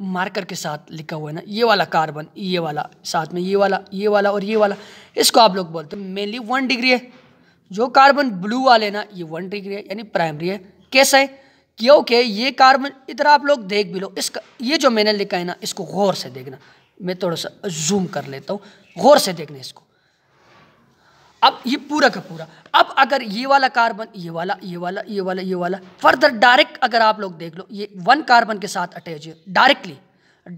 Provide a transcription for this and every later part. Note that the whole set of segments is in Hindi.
मार्कर के साथ लिखा हुआ है ना ये वाला कार्बन ये वाला साथ में ये वाला ये वाला और ये वाला इसको आप लोग बोलते हैं मेनली वन डिग्री है जो कार्बन ब्लू वाले ना ये वन डिग्री है यानी प्राइमरी है कैसा है क्योंकि ये कार्बन इधर आप लोग देख भी लो इसका ये जो मैंने लिखा है ना इसको गौर से देखना मैं थोड़ा सा जूम कर लेता हूँ गौर से देखना इसको अब ये पूरा का पूरा अब अगर ये वाला कार्बन ये वाला ये वाला ये वाला ये वाला फर्दर डायरेक्ट अगर आप लोग देख लो ये वन कार्बन के साथ अटैच है डायरेक्टली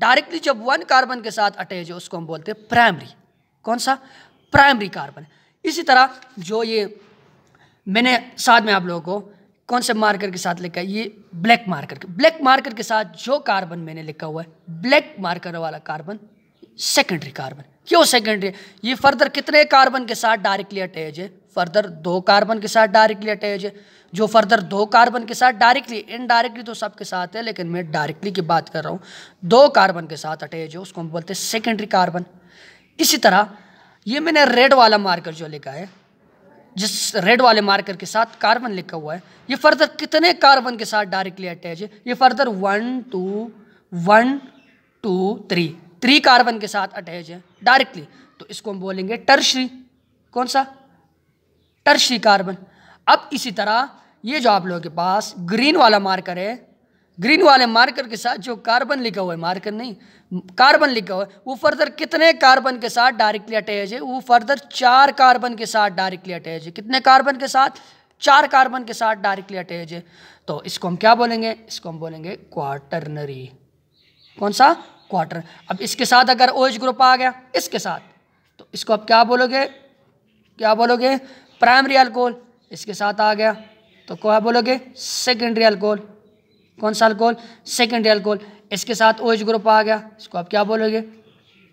डायरेक्टली जब वन कार्बन के साथ अटैच है उसको हम बोलते हैं प्राइमरी कौन सा प्राइमरी कार्बन इसी तरह जो ये मैंने साथ में आप लोगों को कौन से मार्कर के साथ लिखा है ये ब्लैक मार्कर के ब्लैक मार्कर के साथ जो कार्बन मैंने लिखा हुआ है ब्लैक मार्कर वाला कार्बन सेकेंडरी कार्बन क्यों सेकेंडरी ये फर्दर कितने कार्बन के साथ डायरेक्टली अटैच है फर्दर दो कार्बन के साथ डायरेक्टली अटैच है जो फर्दर दो कार्बन के साथ डायरेक्टली इनडायरेक्टली तो सबके साथ है लेकिन मैं डायरेक्टली की बात कर रहा हूँ दो कार्बन के साथ अटैच है उसको हम बोलते हैं सेकेंडरी कार्बन इसी तरह ये मैंने रेड वाला मार्कर जो लिखा है जिस रेड वाले मार्कर के साथ कार्बन लिखा हुआ है ये फर्दर कितने कार्बन के साथ डायरेक्टली अटैच है ये further one two one two three three carbon के साथ अटैच है डायरेक्टली तो इसको हम बोलेंगे टर्शरी कौन सा टर्शरी कार्बन अब इसी तरह ये जो आप लोगों के पास ग्रीन वाला मार्कर है ग्रीन वाले मार्कर के साथ जो कार्बन लिखा हुआ है मार्कर नहीं कार्बन लिखा हुआ है वो फर्दर कितने कार्बन के साथ डायरेक्टली अटैच है वो फर्दर चार कार्बन के साथ डायरेक्टली अटैच है कितने कार्बन के साथ चार कार्बन के साथ डायरेक्टली अटैच है तो इसको हम क्या बोलेंगे इसको हम बोलेंगे क्वार्टरनरी कौन सा क्वार्टर अब इसके साथ अगर ओ ग्रुप आ गया इसके साथ तो इसको अब क्या बोलोगे क्या बोलोगे प्राइमरी अल्कोहल इसके साथ आ गया तो क्या बोलोगे सेकेंडरी अल्कोहल कौन सा अल्कोहल सेकेंडरी अल्कोहल इसके साथ ओ ग्रुप आ गया इसको आप क्या बोलोगे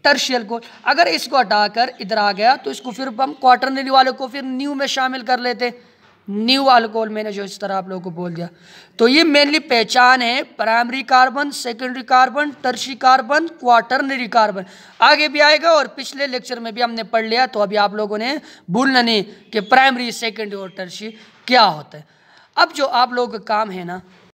टर्शियल अल्कोहल अगर इसको हटाकर इधर आ गया तो इसको फिर हम क्वार्टरनरी वाले को फिर न्यू में शामिल कर लेते न्यू अल्कोहल मैंने जो इस तरह आप लोगों को बोल दिया तो ये मेनली पहचान है primary carbon secondary carbon tertiary carbon quaternary carbon आगे भी आएगा और पिछले लेक्चर में भी हमने पढ़ लिया तो अभी आप लोगों ने भूलना नहीं कि प्राइमरी सेकेंडरी और टर्शी क्या होता है अब जो आप लोगों का काम है ना